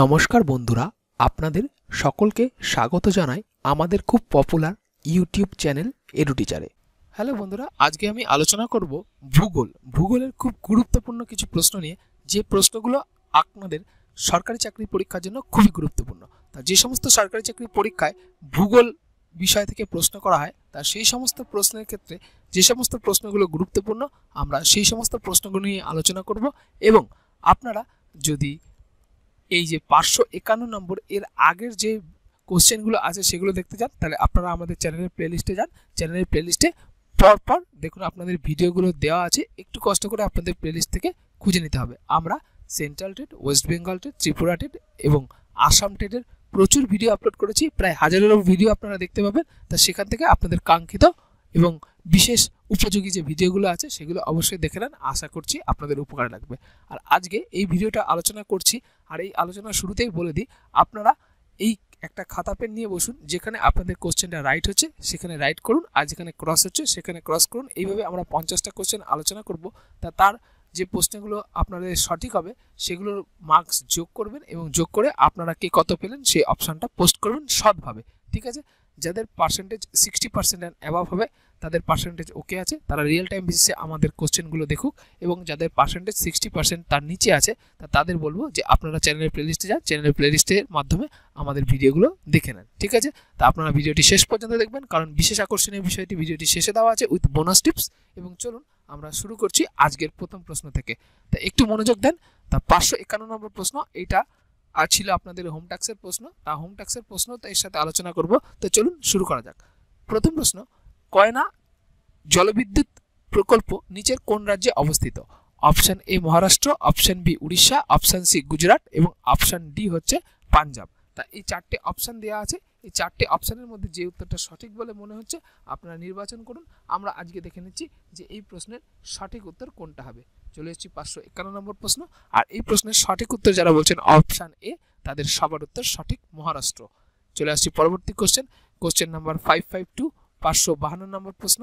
নমস্কার বন্ধুরা আপনাদের সকলকে স্বাগত জানাই আমাদের খুব পপুলার ইউটিউব চ্যানেল এডুটিচারে হ্যালো বন্ধুরা আজকে আমি আলোচনা করব ভূগোল ভূগোলের খুব গুরুত্বপূর্ণ কিছু প্রশ্ন নিয়ে যে প্রশ্নগুলো আপনাদের সরকারি চাকরি পরীক্ষার জন্য খুবই গুরুত্বপূর্ণ তা যে সমস্ত সরকারি চাকরি পরীক্ষায় ভূগোল বিষয় থেকে প্রশ্ন করা হয় তা সেই সমস্ত প্রশ্নের ক্ষেত্রে যে সমস্ত প্রশ্নগুলো গুরুত্বপূর্ণ আমরা সেই সমস্ত প্রশ্নগুলো নিয়ে আলোচনা করব এবং আপনারা যদি এই যে পাঁচশো একান্ন নম্বর এর আগের যে কোশ্চেনগুলো আছে সেগুলো দেখতে চান তাহলে আপনারা আমাদের চ্যানেলের প্লেলিস্টে যান চ্যানেলের প্লেলিস্টে পরপর দেখুন আপনাদের ভিডিওগুলো দেওয়া আছে একটু কষ্ট করে আপনাদের প্লেলিস্ট থেকে খুঁজে নিতে হবে আমরা central TET West Bengal TET Tripura TET এবং আসাম টেটের প্রচুর ভিডিও আপলোড করেছি প্রায় হাজারেরও ভিডিও আপনারা দেখতে পাবেন তা সেখান থেকে আপনাদের কাঙ্ক্ষিত এবং বিশেষ উপযোগী যে ভিডিওগুলো আছে সেগুলো অবশ্যই দেখে নেন আশা করছি আপনাদের উপকার লাগবে আর আজকে এই ভিডিওটা আলোচনা করছি আর এই আলোচনা শুরুতেই বলে দিই আপনারা এই একটা খাতা পেন নিয়ে বসুন যেখানে আপনাদের কোশ্চেনটা রাইট হচ্ছে সেখানে রাইট করুন আর যেখানে ক্রস হচ্ছে সেখানে ক্রস করুন এইভাবে আমরা পঞ্চাশটা কোশ্চেন আলোচনা করব তা তার যে প্রশ্নগুলো আপনাদের সঠিক হবে সেগুলোর মার্কস যোগ করবেন এবং যোগ করে আপনারা কে কত পেলেন সেই অপশানটা পোস্ট করবেন সৎভাবে ঠিক আছে যাদের percentage sixty percent and above হবে তাদের পার্সেন্টেজ ওকে আছে তারা রিয়েল টাইম বেসিসে আমাদের কোশ্চেনগুলো দেখুক এবং যাদের পার্সেন্টেজ সিক্সটি পার্সেন্ট তার নিচে আছে তা তাদের বলবো যে আপনারা চ্যানেলের প্লেলিস্টে যান চ্যানেলের প্লেলিস্টের মাধ্যমে আমাদের ভিডিওগুলো দেখে নেন ঠিক আছে তা আপনারা ভিডিওটি শেষ পর্যন্ত দেখবেন কারণ বিশেষ আকর্ষণীয় বিষয়টি ভিডিওটি শেষে দেওয়া আছে উইথ বোনাস টিপস এবং চলুন আমরা শুরু করছি আজকের প্রথম প্রশ্ন থেকে তা একটু মনোযোগ দেন তা পাঁচশো একান্ন নম্বর প্রশ্ন এটা আর ছিল আপনাদের হোম ট্যাক্সের প্রশ্ন তা হোম ট্যাক্সের প্রশ্ন তো এর সাথে আলোচনা করব তো চলুন শুরু করা যাক প্রথম প্রশ্ন কয়না জলবিদ্যুৎ প্রকল্প নিচের কোন রাজ্যে অবস্থিত option A Maharashtra option B Orissa option C Gujarat এবং অপশান ডি হচ্ছে পাঞ্জাব তা এই চারটে অপশান দেওয়া আছে এই চারটে অপশানের মধ্যে যে উত্তরটা সঠিক বলে মনে হচ্ছে আপনারা নির্বাচন করুন আমরা আজকে দেখে নিচ্ছি যে এই প্রশ্নের সঠিক উত্তর কোনটা হবে চলে এসেছি পাঁচশো একান্ন নম্বর প্রশ্ন আর এই প্রশ্নের সঠিক উত্তর যারা বলছেন অপশান এ তাদের সবার উত্তর সঠিক মহারাষ্ট্র চলে আসছি পরবর্তী question question number five five two পাঁচশো বাহান্ন নম্বর প্রশ্ন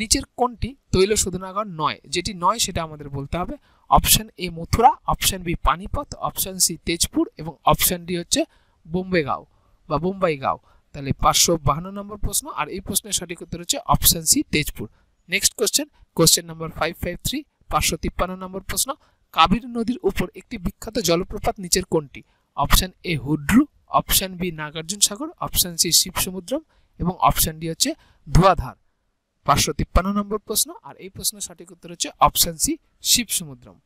নিচের কোনটি তৈল শোধনাগার নয় যেটি নয় সেটা আমাদের বলতে হবে option A Mathura option B Panipat option C Tezpur এবং অপশান ডি হচ্ছে বোম্বেগাঁও বা বোম্বাইগাঁও তাহলে পাঁচশো বাহান্ন নম্বর প্রশ্ন আর এই প্রশ্নের সঠিক উত্তর হচ্ছে option C Tezpur next question question number five five three পাঁচশো তিপ্পান্ন নম্বর প্রশ্ন কাবেরী নদীর উপর একটি বিখ্যাত জলপ্রপাত নিচের কোনটি option A Hundru option B Nagarjuna Sagar option C Shiva Samudram এবং অপশান ডি হচ্ছে ধুয়াধার পাঁচশো তিপ্পান্ন নম্বর প্রশ্ন আর এই প্রশ্নের সঠিক উত্তর হচ্ছে option C Shiva Samudram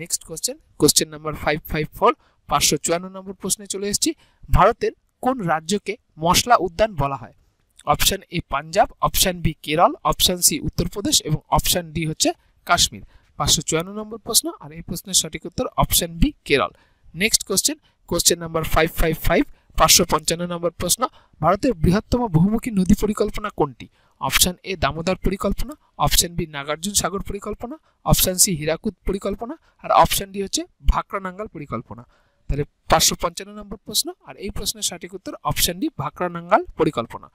next question question number five five four পাঁচশো চুয়ান্ন নম্বর প্রশ্নে চলে এসেছি ভারতের কোন রাজ্যকে মশলা উদ্যান বলা হয় option A Punjab option B Kerala option C Uttar Pradesh এবং অপশান ডি হচ্ছে কাশ্মীর পাঁচশো চুয়ান্ন নম্বর প্রশ্ন আর এই প্রশ্নের সঠিক উত্তর option B Kerala next question question number five five five পাঁচশো পঞ্চান্ন নম্বর প্রশ্ন ভারতের বৃহত্তম বহুমুখী নদী পরিকল্পনা কোনটি অপশান এ দামোদর পরিকল্পনা অপশান বি নাগার্জুন সাগর পরিকল্পনা অপশান সি হীরাকুদ পরিকল্পনা আর অপশান ডি হচ্ছে ভাকরানাঙ্গাল পরিকল্পনা তাহলে পাঁচশো পঞ্চান্ন নম্বর প্রশ্ন আর এই প্রশ্নের সঠিক উত্তর অপশান ডি ভাকরানাঙ্গাল পরিকল্পনা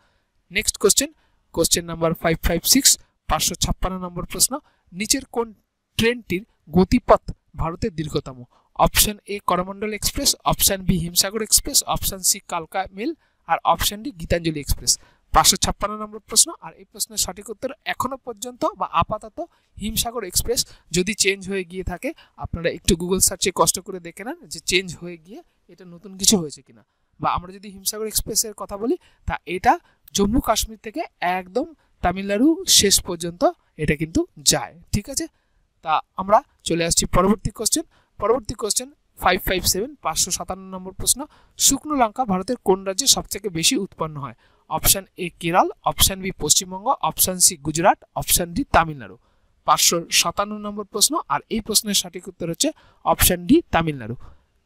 next question question number five five six পাঁচশো ছাপ্পান্ন নম্বর প্রশ্ন নিচের কোন ট্রেনটির গতিপথ ভারতের দীর্ঘতম option A Coromandel express option B Himsagar express option C কালকা মিল আর অপশন ডি গীতাঞ্জলি এক্সপ্রেস পাঁচশো ছাপ্পান্ন নম্বর প্রশ্ন আর এই প্রশ্নের সঠিক উত্তর এখনও পর্যন্ত বা আপাতত হিমসাগর এক্সপ্রেস যদি চেঞ্জ হয়ে গিয়ে থাকে আপনারা একটু গুগল সার্চে কষ্ট করে দেখে নেন যে চেঞ্জ হয়ে গিয়ে এটা নতুন কিছু হয়েছে কিনা বা আমরা যদি হিমসাগর এক্সপ্রেসের কথা বলি তা এটা জম্মু কাশ্মীর থেকে একদম তামিলনাড়ু শেষ পর্যন্ত এটা কিন্তু যায় ঠিক আছে তা আমরা চলে আসছি পরবর্তী কোশ্চেন পরবর্তী কোশ্চেন ফাইভ ফাইভ সেভেন পাঁচশো সাতান্ন নম্বর প্রশ্ন শুকনো লঙ্কা ভারতের কোন রাজ্যে সবথেকে বেশি উৎপন্ন হয় option A Kerala option B Paschimbanga option C Gujarat option D Tamil Nadu পাঁচশো সাতান্ন নম্বর প্রশ্ন আর এই প্রশ্নের সঠিক উত্তর হচ্ছে option D Tamil Nadu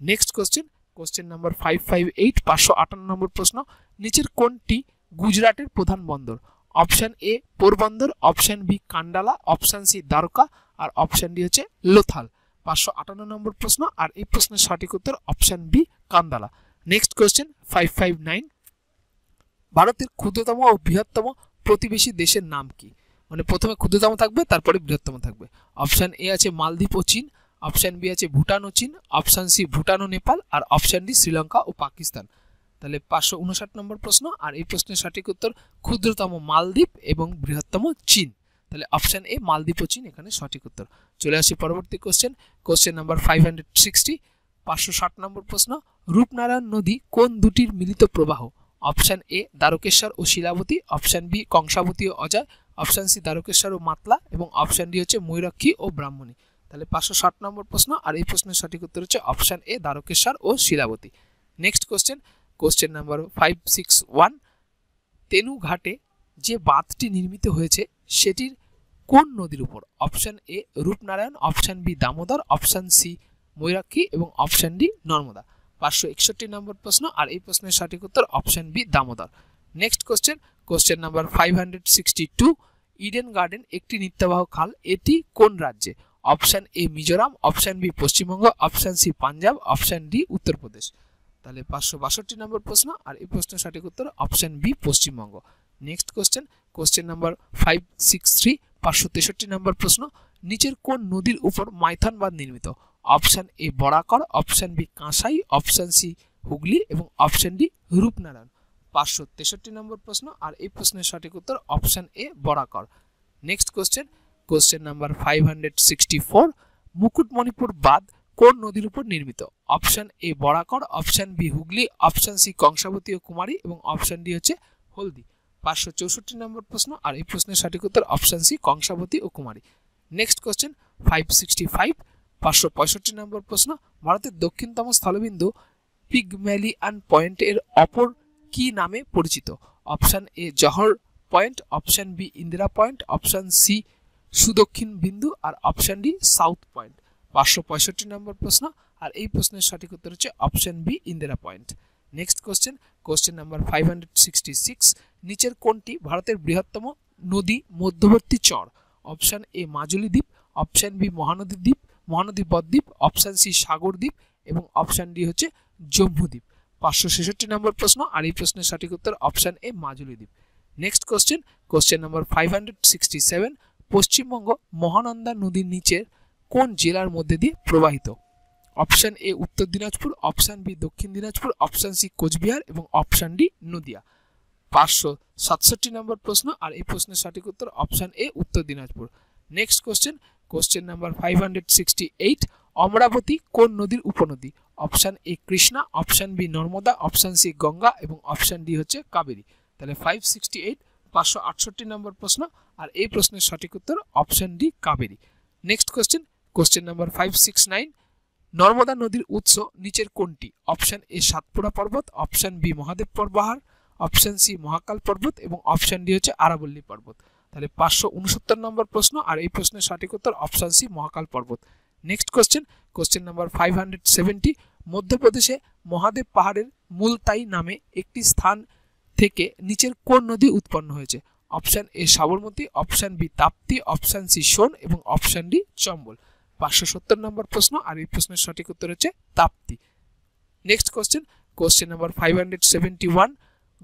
next question question number five five eight পাঁচশো আটান্ন নম্বর প্রশ্ন নিচের কোনটি গুজরাটের প্রধান বন্দর option A Porbandar option B Kandla option C Dwarka আর অপশান ডি হচ্ছে লোথাল পাঁচশো আটান্ন নম্বর প্রশ্ন আর এই প্রশ্নের সঠিক উত্তর option B Kandla next question five five nine ভারতের ক্ষুদ্রতম ও বৃহত্তম প্রতিবেশী দেশের নাম কি মানে প্রথমে ক্ষুদ্রতম থাকবে তারপরে বৃহত্তম থাকবে অপশান এ আছে মালদ্বীপ ও চীন অপশান বি আছে ভুটান ও চীন অপশান সি ভুটান ও নেপাল আর অপশান ডি শ্রীলঙ্কা ও পাকিস্তান তাহলে পাঁচশো উনষাট নম্বর প্রশ্ন আর এই প্রশ্নের সঠিক উত্তর ক্ষুদ্রতম মালদ্বীপ এবং বৃহত্তম চীন তাহলে অপশান এ মালদ্বীপ ও চীন এখানে সঠিক উত্তর চলে আসি পরবর্তী question question number five hundred sixty পাঁচশো ষাট নম্বর প্রশ্ন রূপনারায়ণ নদী কোন দুটির মিলিত প্রবাহ অপশান এ দ্বারকেশ্বর ও শিলাবতী অপশান বি কংসাবতী ও অজয় অপশান সি দ্বারকেশ্বর ও মাতলা এবং অপশান ডি হচ্ছে ময়ূরাক্ষী ও ব্রাহ্মণী তাহলে পাঁচশো ষাট নম্বর প্রশ্ন আর এই প্রশ্নের সঠিক উত্তর হচ্ছে অপশান এ দ্বারকেশ্বর ও Shilabati next question question number five six one তেনু ঘাটে যে বাঁধটি নির্মিত হয়েছে সেটির কোন নদীর উপর option A Rupnarayan option B Damodar option C Mayurakshi এবং অপশান ডি নর্মদা পাঁচশো একষট্টি নম্বর প্রশ্ন আর এই প্রশ্নের সঠিক উত্তর option B Damodar next question question number five hundred sixty two Eden Garden একটি নিত্যবাহ খাল এটি কোন রাজ্যে option A Mizoram option B Paschimbanga option C Punjab option D Uttar Pradesh তাহলে পাঁচশো বাষট্টি নম্বর প্রশ্ন আর এই প্রশ্নের সঠিক উত্তর option B Paschimbanga next question question number five six three পাঁচশো তেষট্টি নম্বর প্রশ্ন নিচের কোন নদীর উপর মাইথন বাঁধ নির্মিত option A Barakar option B Kansai option C Hooghly এবং অপশান ডি রূপনারায়ণ পাঁচশো তেষট্টি নম্বর প্রশ্ন আর এই প্রশ্নের সঠিক উত্তর option A Barakar next question question number five hundred sixty four Mukutmanipur বাঁধ কোন নদীর উপর নির্মিত option A Barakar option B Hooghly option C Kangsabati ও কুমারী এবং অপশন ডি হচ্ছে হলদি পাঁচশো চৌষট্টি নম্বর প্রশ্ন আর এই প্রশ্নের সঠিক উত্তর অপশন সি কংসাবতী ও Kumari next question five sixty five পাঁচশো পঁয়ষট্টি নম্বর প্রশ্ন ভারতের দক্ষিণতম স্থলবিন্দু পিগম্যালিয়ান পয়েন্ট এর অপর কি নামে পরিচিত option A Jahar point option B Indira point option C সুদক্ষিণ বিন্দু আর অপশন ডি সাউথ পয়েন্ট পাঁচশো পঁয়ষট্টি নম্বর প্রশ্ন আর এই প্রশ্নের সঠিক উত্তর হচ্ছে option B Indira point next question question number five hundred sixty six নিচের কোনটি ভারতের বৃহত্তম নদী মধ্যবর্তী চর অপশান এ মাজুলি দ্বীপ অপশান বি মহানদী দ্বীপ মহানদী বদ্বীপ অপশান সি সাগর দ্বীপ এবং অপশান ডি হচ্ছে জম্মু দ্বীপ পাঁচশো ছেষট্টি নম্বর প্রশ্ন আর এই প্রশ্নের সঠিক উত্তর অপশান এ মাজুলি দ্বীপ next question question number five hundred sixty seven Paschimbanga Mahananda নদীর নিচের কোন জেলার মধ্যে দিয়ে প্রবাহিত option A Uttar Dinajpur option B দক্ষিণ দিনাজপুর অপশান সি কোচবিহার এবং অপশান ডি নদিয়া পাঁচশো সাতষট্টি নম্বর প্রশ্ন আর এই প্রশ্নের সঠিক উত্তর option A Uttar Dinajpur next question question number five hundred sixty eight Amaravati কোন নদীর উপনদী option A Krishna option B Narmada option C Ganga এবং অপশান ডি হচ্ছে কাবেরী তাহলে ফাইভ সিক্সটি এইট পাঁচশো আটষট্টি নম্বর প্রশ্ন আর এই প্রশ্নের সঠিক উত্তর option D Kaveri next question question number five six nine Narmada নদীর উৎস নিচের কোনটি অপশান এ সাতপুরা পর্বত অপশান বি মহাদেব পর্বাহার অপশান সি মহাকাল পর্বত এবং অপশান ডি হচ্ছে আরাবল্লী পর্বত তাহলে পাঁচশো উনসত্তর নম্বর প্রশ্ন আর এই প্রশ্নের সঠিক উত্তর অপশান সি মহাকাল পর্বত next question question number five hundred seventy মধ্যপ্রদেশে মহাদেব পাহাড়ের মূলতাই নামে একটি স্থান থেকে নিচের কোন নদী উৎপন্ন হয়েছে option A Sabarmati option B Tapti option C Son এবং অপশান ডি চম্বল পাঁচশো সত্তর নম্বর প্রশ্ন আর এই প্রশ্নের সঠিক উত্তর হচ্ছে Tapti next question question number five hundred seventy one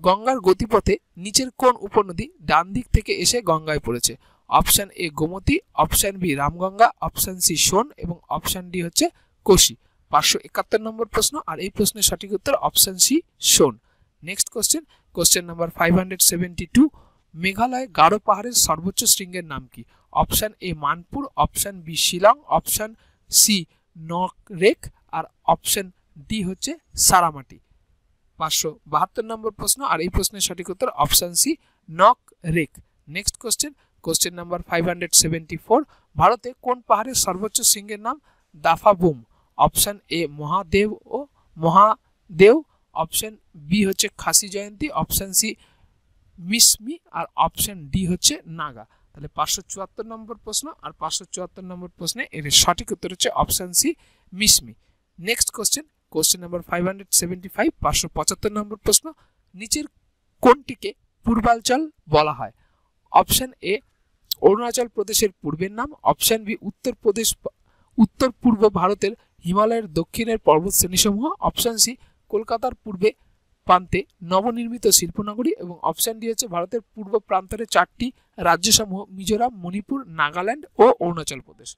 গঙ্গার গতিপথে নিচের কোন উপনদী ডান দিক থেকে এসে গঙ্গায় পড়েছে option A Gomti option B Ramganga option C Son এবং অপশান ডি হচ্ছে কোশি পাঁচশো একাত্তর নম্বর প্রশ্ন আর এই প্রশ্নের সঠিক উত্তর option C Son next question question number five hundred seventy two Meghalaya গাঢ় পাহাড়ের সর্বোচ্চ শৃঙ্গের নাম কি option A Manpur option B Shillong option C Nokrek আর অপশান ডি হচ্ছে সারামাটি পাঁচশো বাহাত্তর নম্বর প্রশ্ন আর এই প্রশ্নের সঠিক উত্তর option C Nokrek next question question number five hundred seventy four ভারতে কোন পাহাড়ের সর্বোচ্চ সিংহের নাম Daphabum option A Mahadev ও মহাদেব অপশান বি হচ্ছে খাসি জয়ন্তী অপশান সি মিসমি আর অপশান ডি হচ্ছে নাগা তাহলে পাঁচশো চুয়াত্তর নম্বর প্রশ্ন আর পাঁচশো চুয়াত্তর নম্বর প্রশ্নে এর সঠিক উত্তর হচ্ছে option C Mishmi next question question number five hundred seventy five পাঁচশো পঁচাত্তর নম্বর প্রশ্ন নিচের কোনটিকে পূর্বাঞ্চল বলা হয় অপশান এ অরুণাচল প্রদেশের পূর্বের নাম অপশান বি উত্তরপ্রদেশ উত্তর পূর্ব ভারতের হিমালয়ের দক্ষিণের শ্রেণীসমূহ অপশান সি কলকাতার পূর্বে প্রান্তে নবনির্মিত শিল্পনগরী এবং ডি দিয়েছে ভারতের পূর্ব প্রান্তরে চারটি রাজ্যসমূহ মিজোরাম মণিপুর নাগাল্যান্ড ও অরুণাচল প্রদেশ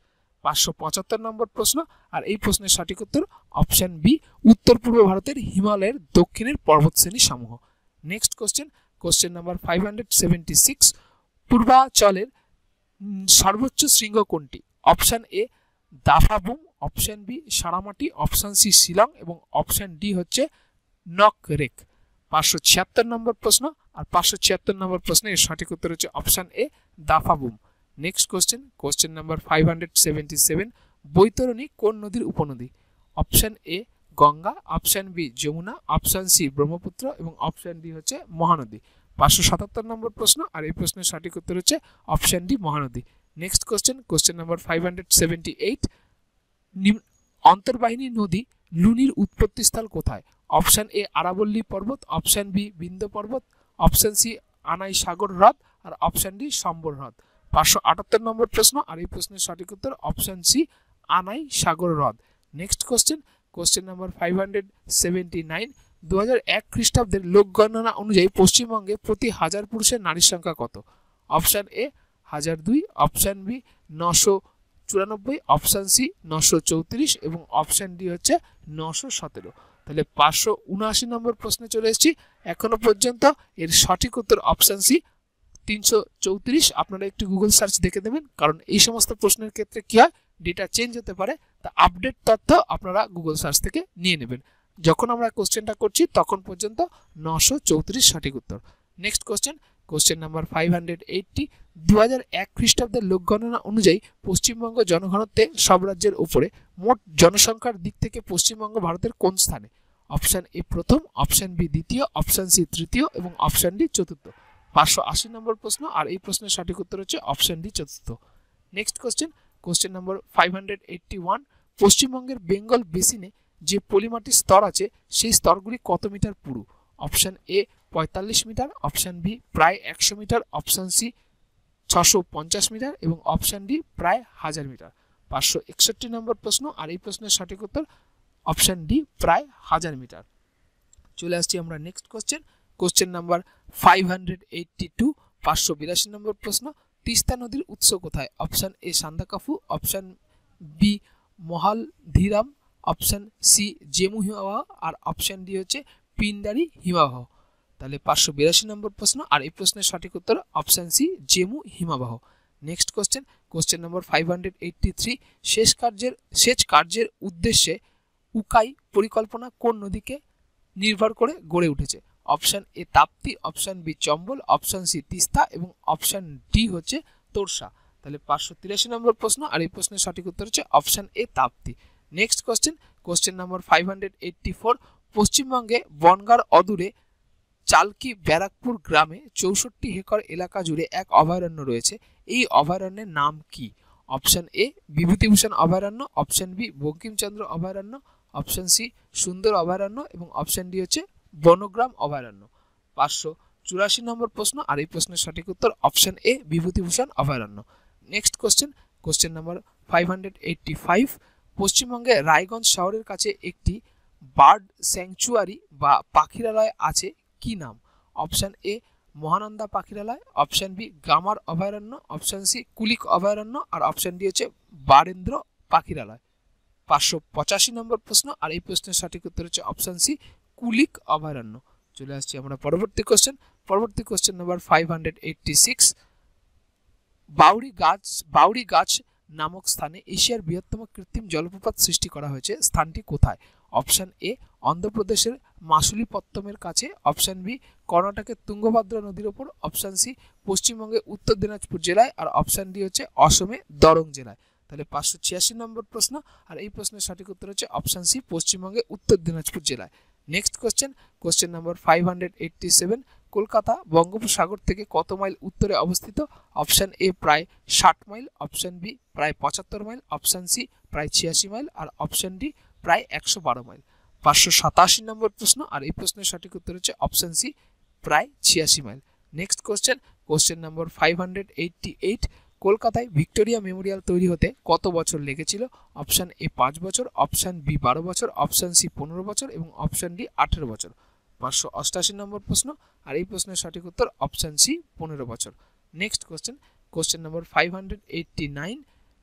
পাঁচশো পঁচাত্তর নম্বর প্রশ্ন আর এই প্রশ্নের সঠিক উত্তর অপশন বি উত্তর পূর্ব ভারতের হিমালয়ের দক্ষিণের শ্রেণী সমূহ next question question number five hundred seventy six পূর্বাচলের সর্বোচ্চ শৃঙ্গ কোনটি option A Daphabum option B Saramati option C Shillong এবং অপশন ডি হচ্ছে নক রেক পাঁচশো ছিয়াত্তর নম্বর প্রশ্ন আর পাঁচশো ছিয়াত্তর নম্বর প্রশ্নের সঠিক উত্তর হচ্ছে option A Daphabum next question question number five hundred seventy seven Baitarani কোন নদীর উপনদী option A Ganga option B Yamuna option C Brahmaputra এবং অপশান ডি হচ্ছে মহানদী পাঁচশো সাতাত্তর নম্বর প্রশ্ন আর এই প্রশ্নের সঠিক উত্তর হচ্ছে option D Mahanadi next question question number five hundred seventy eight অন্তর্বাহিনী নদী লুনির উৎপত্তিস্থল কোথায় অপশান এ আরাবল্লী পর্বত অপশান বি বিন্দ পর্বত অপশান সি আনাই সাগর হ্রদ আর অপশান ডি সম্বর হ্রদ পাঁচশো আটাত্তর নম্বর প্রশ্ন আর এই প্রশ্নের সঠিক উত্তর অপশান সি আনাই সাগর হ্রদ next question question number five hundred seventy nine দু হাজার এক খ্রিস্টাব্দের লোক গণনা অনুযায়ী পশ্চিমবঙ্গে প্রতি হাজার পুরুষের নারীর সংখ্যা কত অপশান এ হাজার দুই অপশান বি নশো চুরানব্বই অপশান সি নশো চৌত্রিশ এবং অপশান ডি হচ্ছে নশো সতেরো তাহলে পাঁচশো উনআশি নম্বর প্রশ্নে চলে এসেছি এখনো পর্যন্ত এর সঠিক উত্তর অপশান সি তিনশো চৌত্রিশ আপনারা একটু গুগল সার্চ দেখে দেবেন কারণ এই সমস্ত প্রশ্নের ক্ষেত্রে কী হয় ডেটা চেঞ্জ হতে পারে তা আপডেট তথ্য আপনারা গুগল সার্চ থেকে নিয়ে নেবেন যখন আমরা কোশ্চেনটা করছি তখন পর্যন্ত নশো চৌত্রিশ সঠিক উত্তর next question question number five hundred eighty দু হাজার এক খ্রিস্টাব্দের লোকগণনা অনুযায়ী পশ্চিমবঙ্গ জনঘনত্বে সব রাজ্যের উপরে মোট জনসংখ্যার দিক থেকে পশ্চিমবঙ্গ ভারতের কোন স্থানে অপশান এ প্রথম অপশান বি দ্বিতীয় অপশান সি তৃতীয় এবং অপশান ডি চতুর্থ পাঁচশো আশি নম্বর প্রশ্ন আর এই প্রশ্নের সঠিক উত্তর হচ্ছে অপশান ডি চতুর্থ next question question number five hundred eighty one পশ্চিমবঙ্গের বেঙ্গল বেসিনে যে পলিমাটির স্তর আছে সেই স্তরগুলি কত মিটার পুরু অপশান এ পঁয়তাল্লিশ মিটার অপশান বি প্রায় একশো মিটার অপশান সি ছশো পঞ্চাশ মিটার এবং অপশান ডি প্রায় হাজার মিটার পাঁচশো একষট্টি নম্বর প্রশ্ন আর এই প্রশ্নের সঠিক উত্তর অপশান ডি প্রায় হাজার মিটার চলে আসছি আমরা next question question number five hundred eighty two পাঁচশো বিরাশি নম্বর প্রশ্ন তিস্তা নদীর উৎস কোথায় option A Sandakphu option B Mahaldiram option C Zemu হিমাবাহ আর অপশান ডি হচ্ছে পিন্ডারি হিমাবাহ তাহলে পাঁচশো বিরাশি নম্বর প্রশ্ন আর এই প্রশ্নের সঠিক উত্তর অপশান সি জেমু হিমাবাহ next question question number five hundred eighty three শেষ কার্যের সেচ কার্যের উদ্দেশ্যে উকাই পরিকল্পনা কোন নদীকে নির্ভর করে গড়ে উঠেছে option A Tapti option B Chambal option C Teesta এবং অপশান ডি হচ্ছে তোরসা তাহলে পাঁচশো তিরাশি নম্বর প্রশ্ন আর এই প্রশ্নের সঠিক উত্তর হচ্ছে option A Tapti next question question number five hundred eighty four পশ্চিমবঙ্গে বনগার অদূরে চালকি ব্যারাকপুর গ্রামে চৌষট্টি হেকর এলাকা জুড়ে এক অভয়ারণ্য রয়েছে এই অভয়ারণ্যের নাম কি অপশান এ বিভূতিভূষণ অভয়ারণ্য অপশন বি বঙ্কিমচন্দ্র অভয়ারণ্য অপশন সি সুন্দর অভয়ারণ্য এবং অপশন ডি হচ্ছে বনগ্রাম অভয়ারণ্য পাঁচশো চুরাশি নম্বর প্রশ্ন আর এই প্রশ্নের সঠিক উত্তর অপশন এ বিভূতিভূষণ অভয়ারণ্য next question question number five hundred eighty five পশ্চিমবঙ্গে রায়গঞ্জ শহরের কাছে একটি বার্ড স্যাংচুয়ারি বা পাখিরালয় আছে কি নাম অপশান এ মহানন্দা পাখিরালয় অপশন বি গামার অভয়ারণ্য অপশন সি কুলিক অভয়ারণ্য আর অপশন ডি হচ্ছে বারেন্দ্র পাখিরালয় পাঁচশো পঁচাশি নম্বর প্রশ্ন আর এই প্রশ্নের সঠিক উত্তর হচ্ছে অপশন সি কুলিক অভয়ারণ্য চলে আসছি আমরা পরবর্তী কোশ্চেন পরবর্তী question number five hundred eighty six বাউরি গাছ বাউরি গাছ নামক স্থানে এশিয়ার বৃহত্তম কৃত্রিম জলপ্রপাত সৃষ্টি করা হয়েছে স্থানটি কোথায় অপশান এ অন্ধ্রপ্রদেশের মাসুলিপত্তমের কাছে অপশান বি কর্ণাটকের তুঙ্গভদ্রা নদীর ওপর অপশান সি পশ্চিমবঙ্গে উত্তর দিনাজপুর জেলায় আর অপশান ডি হচ্ছে অসমে দরং জেলায় তাহলে পাঁচশো ছিয়াশি নম্বর প্রশ্ন আর এই প্রশ্নের সঠিক উত্তর হচ্ছে অপশান সি পশ্চিমবঙ্গে উত্তর দিনাজপুর জেলায় next question question number five hundred eighty seven Kolkata বঙ্গোপসাগর থেকে কত মাইল উত্তরে অবস্থিত অপশান এ প্রায় ষাট মাইল অপশান বি প্রায় পঁচাত্তর মাইল অপশান সি প্রায় ছিয়াশি মাইল আর অপশান ডি প্রায় একশো বারো মাইল পাঁচশো সাতাশি নম্বর প্রশ্ন আর এই প্রশ্নের সঠিক উত্তর হচ্ছে অপশন সি প্রায় ছিয়াশি mile next question question number five hundred eighty eight কলকাতায় ভিক্টোরিয়া মেমোরিয়াল তৈরি হতে কত বছর লেগেছিল অপশান এ পাঁচ বছর অপশান বি বারো বছর অপশান সি পনেরো বছর এবং অপশান ডি আঠেরো বছর পাঁচশো অষ্টাশি নম্বর প্রশ্ন আর এই প্রশ্নের সঠিক উত্তর অপশান সি পনেরো বছর next question question number five hundred eighty nine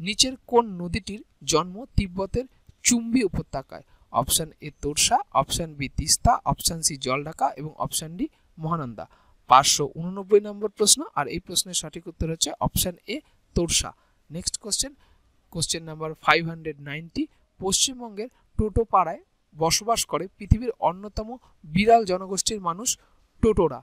নিচের কোন নদীটির জন্ম তিব্বতের চুম্বি উপত্যকায় option A Torsa option B Teesta option C Jaldhaka এবং অপশান ডি মহানন্দা পাঁচশো উননব্বই নম্বর প্রশ্ন আর এই প্রশ্নের সঠিক উত্তর হচ্ছে option A Torsa next question question number five hundred ninety পশ্চিমবঙ্গের টোটোপাড়ায় বসবাস করে পৃথিবীর অন্যতম বিরাল জনগোষ্ঠীর মানুষ টোটোরা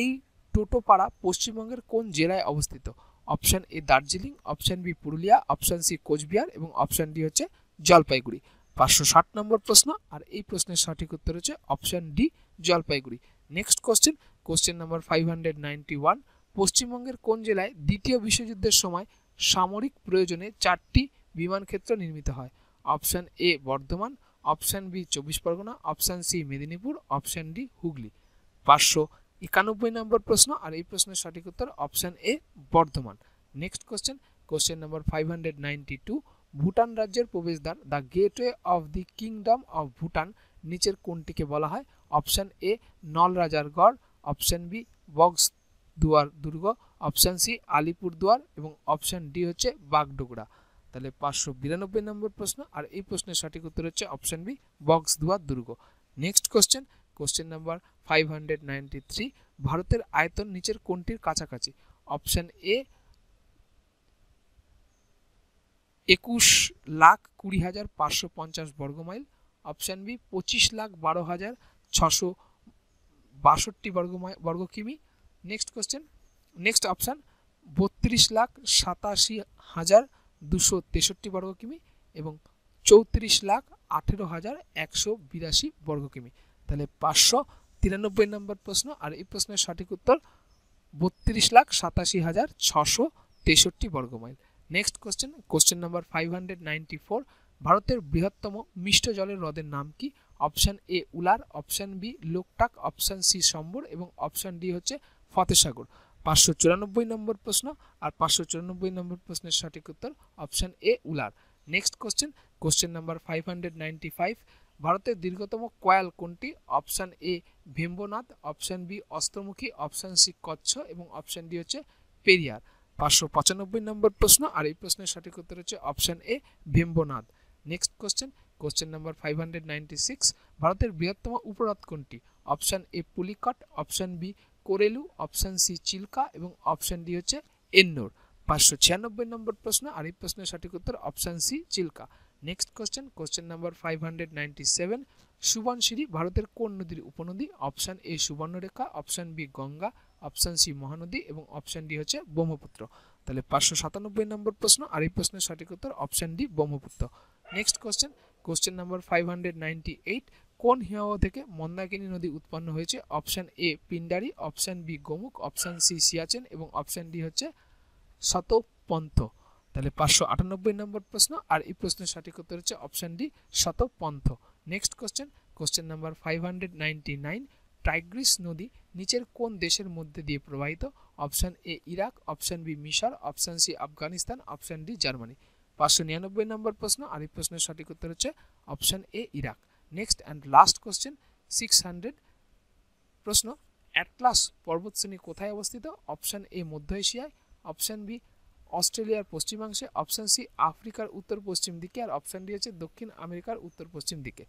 এই টোটোপাড়া পশ্চিমবঙ্গের কোন জেলায় অবস্থিত option A Darjeeling option B Purulia option C Coochbehar এবং অপশান ডি হচ্ছে জলপাইগুড়ি পাঁচশো ষাট নম্বর প্রশ্ন আর এই প্রশ্নের সঠিক উত্তর হচ্ছে option D Jalpaiguri next question question number five hundred ninety one পশ্চিমবঙ্গের কোন জেলায় দ্বিতীয় বিশ্বযুদ্ধের সময় সামরিক প্রয়োজনে চারটি বিমান ক্ষেত্র নির্মিত হয় option A Bardhaman option B চব্বিশ Pargana option C Medinipur option D Hooghly পাঁচশো একানব্বই নম্বর প্রশ্ন আর এই প্রশ্নের সঠিক উত্তর option A Bardhaman next question question number five hundred ninety two Bhutan রাজ্যের প্রবেশদ্বার the gateway of the kingdom of Bhutan নিচের কোনটিকে বলা হয় অপশান এ নল রাজার গড় অপশান বি বক্স দুয়ার দুর্গ অপশান সি আলিপুর দুয়ার এবং অপশান ডি হচ্ছে বাগডোগরা তাহলে পাঁচশো বিরানব্বই নম্বর প্রশ্ন আর এই প্রশ্নের সঠিক উত্তর হচ্ছে অপশান বি বক্স দুয়ার দুর্গ next question question number five hundred ninety three ভারতের আয়তন নিচের কোনটির কাছাকাছি অপশান এ একুশ লাখ কুড়ি হাজার পাঁচশো পঞ্চাশ বর্গমাইল অপশান বি পঁচিশ লাখ বারো হাজার ছশো বাষট্টি বর্গ বর্গ কিমি নেক্সট কোয়েশ্চেন নেক্সট অপশান বত্রিশ লাখ সাতাশি হাজার দুশো তেষট্টি বর্গ কিমি এবং চৌত্রিশ লাখ আঠেরো হাজার একশো বিরাশি বর্গ কিমি তাহলে পাঁচশো তিরানব্বই নম্বর প্রশ্ন আর এই প্রশ্নের সঠিক উত্তর বত্রিশ লাখ সাতাশি হাজার ছশো তেষট্টি বর্গমাইল next question question number five hundred ninety four ভারতের বৃহত্তম মিষ্ট জলের হ্রদের নাম কি option A Wular option B Loktak option C Sambhar এবং অপশান ডি হচ্ছে ফতেসাগর পাঁচশো চুরানব্বই নম্বর প্রশ্ন আর পাঁচশো চুরানব্বই নম্বর প্রশ্নের সঠিক উত্তর option A Wular next question question number five hundred ninety five ভারতের দীর্ঘতম কয়াল কোনটি option A Vembanad option B Ashtamudi option C Kutch এবং অপশান ডি হচ্ছে পেরিয়ার পাঁচশো পঁচানব্বই নম্বর প্রশ্ন আর এই প্রশ্নের সঠিক উত্তর হচ্ছে অপশান এ ভীম্বনাথ next question question number five hundred ninety six ভারতের বৃহত্তম উপহ্রদ কোনটি option A Pulicat option B Kolleru option C Chilka এবং অপশান ডি হচ্ছে এন্নোর পাঁচশো ছিয়ানব্বই নম্বর প্রশ্ন আর এই প্রশ্নের সঠিক উত্তর option C Chilka next question question number five hundred ninety seven Subansiri ভারতের কোন নদীর উপনদী option A Subarnarekha option B Ganga option C Mahanadi এবং অপশান ডি হচ্ছে ব্রহ্মপুত্র তাহলে পাঁচশো সাতানব্বই নম্বর প্রশ্ন আর এই প্রশ্নের সঠিক উত্তর option D Brahmaputra next question question number five hundred ninety eight কোন হিমাবহ থেকে মন্দাকিনী নদী উৎপন্ন হয়েছে option A Pindari option B Gomukh option C Siachen এবং অপশান ডি হচ্ছে শতপন্থ তাহলে পাঁচশো আটানব্বই নম্বর প্রশ্ন আর এই প্রশ্নের সঠিক উত্তর হচ্ছে option D Satopanth next question question number five hundred ninety nine Tigris নদী নিচের কোন দেশের মধ্যে দিয়ে প্রবাহিত option A Iraq option B মিশর option C Afghanistan option D Germany পাঁচশো নিরানব্বই নম্বর প্রশ্ন আর এই প্রশ্নের সঠিক উত্তর হচ্ছে option A Iraq next and last question six hundred প্রশ্ন অ্যাটলাস পর্বতশ্রেণী কোথায় অবস্থিত অপশান এ মধ্য এশিয়ায় অপশান বি অস্ট্রেলিয়ার পশ্চিমাংশে অপশান সি আফ্রিকার উত্তর পশ্চিম দিকে আর অপশান ডি হচ্ছে দক্ষিণ আমেরিকার উত্তর পশ্চিম দিকে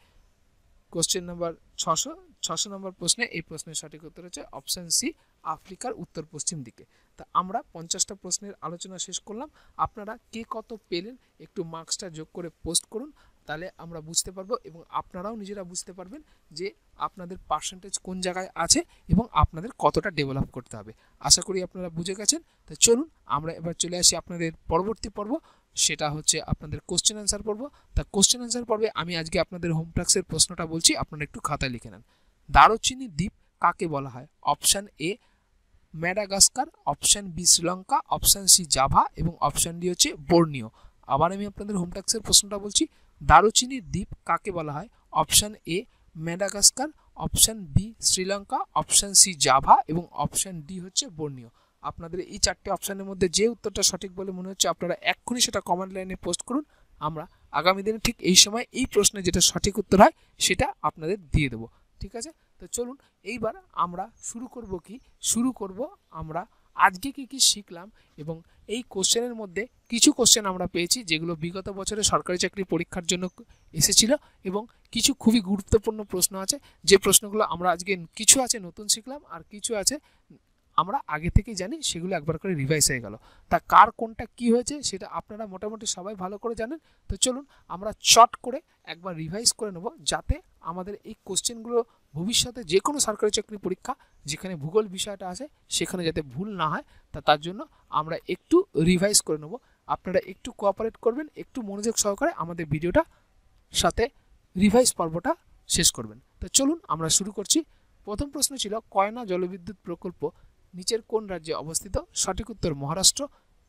কোশ্চেন নাম্বার ছশো ছশো নম্বর প্রশ্নে এই প্রশ্নের সঠিক উত্তর হচ্ছে অপশান সি আফ্রিকার উত্তর পশ্চিম দিকে তা আমরা পঞ্চাশটা প্রশ্নের আলোচনা শেষ করলাম আপনারা কে কত পেলেন একটু মার্কসটা যোগ করে পোস্ট করুন তাহলে আমরা বুঝতে পারবো এবং আপনারাও নিজেরা বুঝতে পারবেন যে আপনাদের পার্সেন্টেজ কোন জায়গায় আছে এবং আপনাদের কতটা ডেভেলপ করতে হবে আশা করি আপনারা বুঝে গেছেন তা চলুন আমরা এবার চলে আসি আপনাদের পরবর্তী পর্ব সেটা হচ্ছে আপনাদের কোশ্চেন অ্যান্সার পর্ব তা কোশ্চেন অ্যান্সার পর্বে আমি আজকে আপনাদের হোমটাক্সের প্রশ্নটা বলছি আপনারা একটু খাতায় লিখে নেন দারুচিনি দ্বীপ কাকে বলা হয় option A Madagascar option B Sri Lanka option C Java এবং অপশান ডি হচ্ছে বর্নিও আবার আমি আপনাদের হোমটাক্সের প্রশ্নটা বলছি দারুচিনির দ্বীপ কাকে বলা হয় option A Madagascar option B Sri Lanka option C Java এবং অপশান ডি হচ্ছে বর্ণীয় আপনাদের এই চারটি অপশানের মধ্যে যে উত্তরটা সঠিক বলে মনে হচ্ছে আপনারা এক্ষুনি সেটা কমেন্ট লাইনে পোস্ট করুন আমরা আগামী দিনে ঠিক এই সময় এই প্রশ্নে যেটা সঠিক উত্তর হয় সেটা আপনাদের দিয়ে দেবো ঠিক আছে তো চলুন এইবার আমরা শুরু করব কি শুরু করব আমরা আজকে কি কি শিখলাম এবং এই কোশ্চেনের মধ্যে কিছু কোশ্চেন আমরা পেয়েছি যেগুলো বিগত বছরে সরকারি চাকরি পরীক্ষার জন্য এসেছিল এবং কিছু খুবই গুরুত্বপূর্ণ প্রশ্ন আছে যে প্রশ্নগুলো আমরা আজকে কিছু আছে নতুন শিখলাম আর কিছু আছে আমরা আগে থেকেই জানি সেগুলো একবার করে রিভাইজ হয়ে গেল তা কার কোনটা কি হয়েছে সেটা আপনারা মোটামুটি সবাই ভালো করে জানেন তো চলুন আমরা চট করে একবার রিভাইজ করে নেব যাতে আমাদের এই কোশ্চেনগুলো ভবিষ্যতে যে কোনো সরকারি চাকরি পরীক্ষা যেখানে ভূগোল বিষয়টা আছে সেখানে যাতে ভুল না হয় তা তার জন্য আমরা একটু রিভাইজ করে নেব আপনারা একটু কোঅপারেট করবেন একটু মনোযোগ সহকারে আমাদের ভিডিওটা সাথে রিভাইজ পর্বটা শেষ করবেন তো চলুন আমরা শুরু করছি প্রথম প্রশ্ন ছিল কয়না জলবিদ্যুৎ প্রকল্প নিচের কোন রাজ্যে অবস্থিত সঠিক উত্তর মহারাষ্ট্র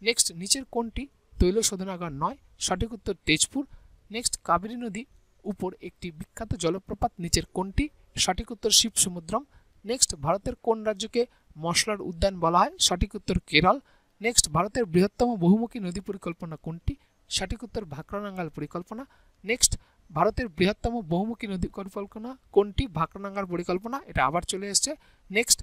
নেক্সট নিচের কোনটি তৈল শোধনাগার নয় সঠিক উত্তর তেজপুর নেক্সট কাবেরী নদী উপর একটি বিখ্যাত জলপ্রপাত নিচের কোনটি সঠিক উত্তর শিব সমুদ্রম নেক্সট ভারতের কোন রাজ্যকে মশলার উদ্যান বলা হয় সঠিক উত্তর কেরল নেক্সট ভারতের বৃহত্তম বহুমুখী নদী পরিকল্পনা কোনটি সঠিক উত্তর ভাকরানাঙ্গাল পরিকল্পনা নেক্সট ভারতের বৃহত্তম বহুমুখী নদী পরিকল্পনা কোনটি ভাকরানাঙ্গাল পরিকল্পনা এটা আবার চলে এসছে নেক্সট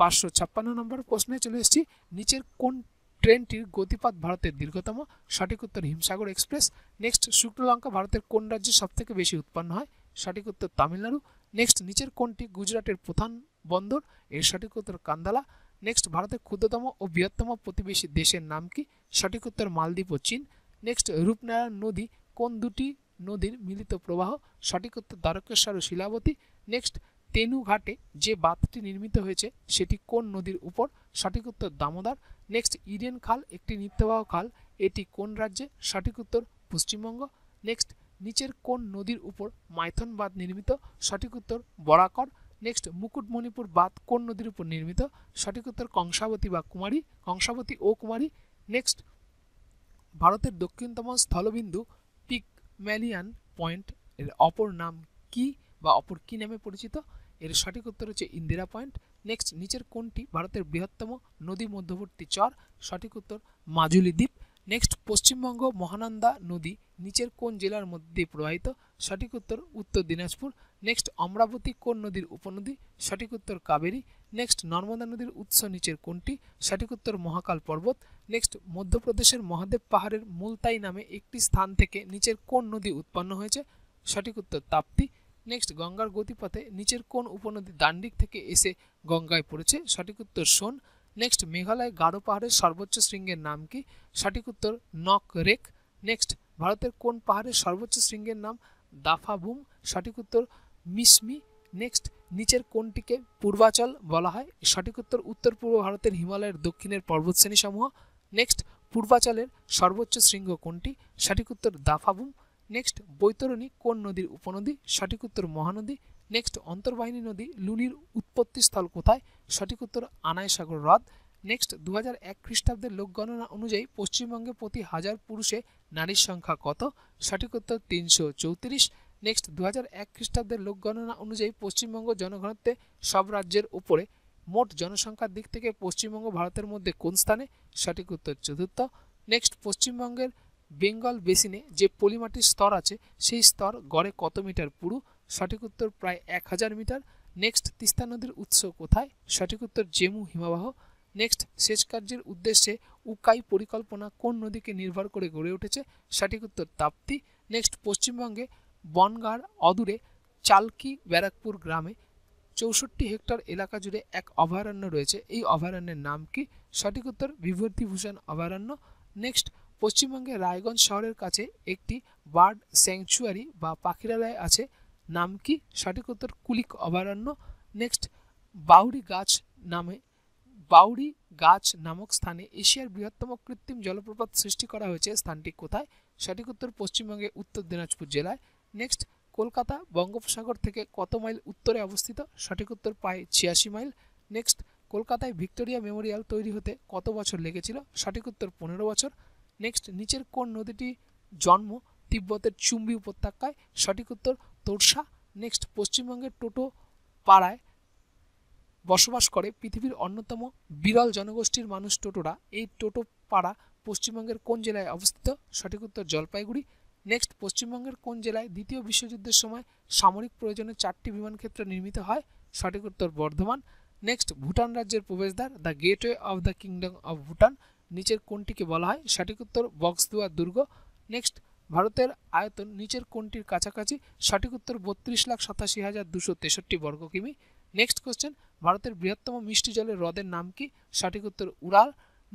পাঁচশো ছাপ্পান্ন নম্বর প্রশ্নে চলে এসেছি নিচের কোন ট্রেনটির গতিপথ ভারতের দীর্ঘতম সঠিক উত্তর হিমসাগর এক্সপ্রেস নেক্সট শুক্রলঙ্কা ভারতের কোন রাজ্যে সবথেকে বেশি উৎপন্ন হয় সঠিক উত্তর তামিলনাড়ু নেক্সট নিচের কোনটি গুজরাটের প্রধান বন্দর এর সঠিক উত্তর কান্দালা নেক্সট ভারতের ক্ষুদ্রতম ও বৃহত্তম প্রতিবেশী দেশের নাম কি সঠিক উত্তর মালদ্বীপ ও চীন নেক্সট রূপনারায়ণ নদী কোন দুটি নদীর মিলিত প্রবাহ সঠিক উত্তর দ্বারকেশ্বর ও শিলাবতী নেক্সট তেনু ঘাটে যে বাঁধটি নির্মিত হয়েছে সেটি কোন নদীর উপর সঠিক উত্তর দামোদর নেক্সট ইডেন খাল একটি নিত্যবাহ খাল এটি কোন রাজ্যে সঠিক উত্তর পশ্চিমবঙ্গ নেক্সট নিচের কোন নদীর উপর মাইথন বাঁধ নির্মিত সঠিক উত্তর বরাকর নেক্সট মুকুটমণিপুর বাঁধ কোন নদীর উপর নির্মিত সঠিক উত্তর কংসাবতী বা কুমারী কংসাবতী ও কুমারী নেক্সট ভারতের দক্ষিণতম স্থলবিন্দু পিক ম্যালিয়ান পয়েন্ট এর অপর নাম কি বা অপর কি নামে পরিচিত এর সঠিক উত্তর হচ্ছে ইন্দিরা পয়েন্ট নেক্সট নিচের কোনটি ভারতের বৃহত্তম নদী মধ্যবর্তী চর সঠিক উত্তর মাজুলি দ্বীপ নেক্সট পশ্চিমবঙ্গ মহানন্দা নদী নিচের কোন জেলার মধ্যে প্রবাহিত সঠিক উত্তর উত্তর দিনাজপুর নেক্সট অমরাবতী কোন নদীর উপনদী সঠিক উত্তর কাবেরী নেক্সট নর্মদা নদীর উৎস নিচের কোনটি সঠিক উত্তর মহাকাল পর্বত নেক্সট মধ্যপ্রদেশের মহাদেব পাহাড়ের মুলতাই নামে একটি স্থান থেকে নিচের কোন নদী উৎপন্ন হয়েছে সঠিক উত্তর তাপ্তি নেক্সট গঙ্গার গতিপথে নিচের কোন উপনদী দান্ডিক থেকে এসে গঙ্গায় পড়েছে সঠিক উত্তর সোন নেক্সট মেঘালয় গাঢ় পাহাড়ের সর্বোচ্চ শৃঙ্গের নাম কি সঠিক উত্তর নক রেক নেক্সট ভারতের কোন পাহাড়ের সর্বোচ্চ শৃঙ্গের নাম দাফাভুম সঠিক উত্তর মিসমি নেক্সট নিচের কোনটিকে পূর্বাচল বলা হয় সঠিক উত্তর উত্তর পূর্ব ভারতের হিমালয়ের দক্ষিণের পর্বতশ্রেণী সমূহ নেক্সট পূর্বাচলের সর্বোচ্চ শৃঙ্গ কোনটি সঠিক উত্তর দাফাভুম নেক্সট বৈতরণী কোন নদীর উপনদী সঠিক উত্তর মহানদী নেক্সট অন্তর্বাহিনী নদী লুনির উৎপত্তিস্থল কোথায় সঠিক উত্তর আনায়সাগর হ্রদ নেক্সট দু এক খ্রিস্টাব্দের লোকগণনা অনুযায়ী পশ্চিমবঙ্গে প্রতি হাজার পুরুষে নারীর সংখ্যা কত সঠিক উত্তর তিনশো চৌত্রিশ নেক্সট দু এক খ্রিস্টাব্দের লোকগণনা অনুযায়ী পশ্চিমবঙ্গ জনগণত্বে সব রাজ্যের উপরে মোট জনসংখ্যার দিক থেকে পশ্চিমবঙ্গ ভারতের মধ্যে কোন স্থানে সঠিক উত্তর চতুর্থ নেক্সট পশ্চিমবঙ্গের বেঙ্গল বেসিনে যে পলিমাটির স্তর আছে সেই স্তর গড়ে কত মিটার পুরু সঠিক উত্তর প্রায় এক হাজার মিটার নেক্সট তিস্তা নদীর উৎস কোথায় সঠিক উত্তর জেমু হিমাবাহ নেক্সট সেচ কার্যের উদ্দেশ্যে উকাই পরিকল্পনা কোন নদীকে নির্ভর করে গড়ে উঠেছে সঠিক উত্তর তাপ্তি নেক্সট পশ্চিমবঙ্গে বনগাঁর অদূরে চালকি ব্যারাকপুর গ্রামে চৌষট্টি হেক্টর এলাকা জুড়ে এক অভয়ারণ্য রয়েছে এই অভয়ারণ্যের নাম কি সঠিক উত্তর বিভূতিভূষণ অভয়ারণ্য নেক্সট পশ্চিমবঙ্গের রায়গঞ্জ শহরের কাছে একটি বার্ড স্যাংচুয়ারি বা পাখিরালয় আছে নাম কি সঠিক উত্তর কুলিক অভয়ারণ্য নেক্সট বাউরি গাছ নামে বাউরি গাছ নামক স্থানে এশিয়ার বৃহত্তম কৃত্রিম জলপ্রপাত সৃষ্টি করা হয়েছে স্থানটি কোথায় সঠিক উত্তর পশ্চিমবঙ্গে উত্তর দিনাজপুর জেলায় নেক্সট কলকাতা বঙ্গোপসাগর থেকে কত মাইল উত্তরে অবস্থিত সঠিক উত্তর প্রায় ছিয়াশি মাইল নেক্সট কলকাতায় ভিক্টোরিয়া মেমোরিয়াল তৈরি হতে কত বছর লেগেছিল সঠিক উত্তর পনেরো বছর নেক্সট নিচের কোন নদীটি জন্ম তিব্বতের চুম্বি উপত্যকায় সঠিক উত্তর তোরসা নেক্সট পশ্চিমবঙ্গের টোটো পাড়ায় বসবাস করে পৃথিবীর অন্যতম বিরল জনগোষ্ঠীর মানুষ টোটোরা এই টোটো পাড়া পশ্চিমবঙ্গের কোন জেলায় অবস্থিত সঠিক উত্তর জলপাইগুড়ি নেক্সট পশ্চিমবঙ্গের কোন জেলায় দ্বিতীয় বিশ্বযুদ্ধের সময় সামরিক প্রয়োজনে চারটি বিমান ক্ষেত্র নির্মিত হয় সঠিক উত্তর বর্ধমান নেক্সট ভুটান রাজ্যের প্রবেশদ্বার the gateway of the kingdom of Bhutan নিচের কোনটিকে বলা হয় সঠিক উত্তর বক্সদুয়া দুর্গ নেক্সট ভারতের আয়তন নিচের কোনটির কাছাকাছি সঠিক উত্তর বত্রিশ লাখ সাতাশি হাজার দুশো তেষট্টি বর্গ কিমি নেক্সট কোশ্চেন ভারতের বৃহত্তম মিষ্টি জলের হ্রদের নাম কি সঠিক উত্তর উড়াল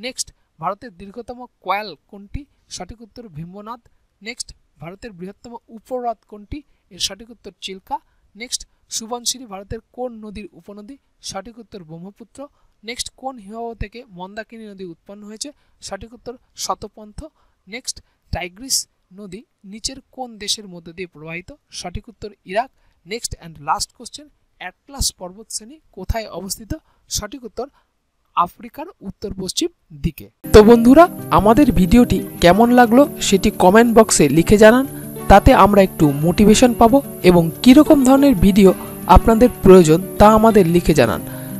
নেক্সট ভারতের দীর্ঘতম কয়াল কোনটি সঠিক উত্তর ভীম্বনাথ নেক্সট ভারতের বৃহত্তম উপহ্রদ কোনটি এর সঠিক উত্তর চিল্কা নেক্সট সুবনশিরি ভারতের কোন নদীর উপনদী সঠিক উত্তর ব্রহ্মপুত্র নেক্সট কোন হিমবাহ থেকে মন্দাকিনী নদী উৎপন্ন হয়েছে সঠিক উত্তর শতপন্থ নেক্সট টাইগ্রিস নদী নিচের কোন দেশের মধ্যে দিয়ে প্রবাহিত সঠিক উত্তর Iraq next and last question Atlas পর্বতশ্রেণী কোথায় অবস্থিত সঠিক উত্তর আফ্রিকার উত্তর পশ্চিম দিকে তো বন্ধুরা আমাদের ভিডিওটি কেমন লাগলো সেটি কমেন্ট বক্সে লিখে জানান তাতে আমরা একটু মোটিভেশন পাবো এবং কীরকম ধরনের ভিডিও আপনাদের প্রয়োজন তা আমাদের লিখে জানান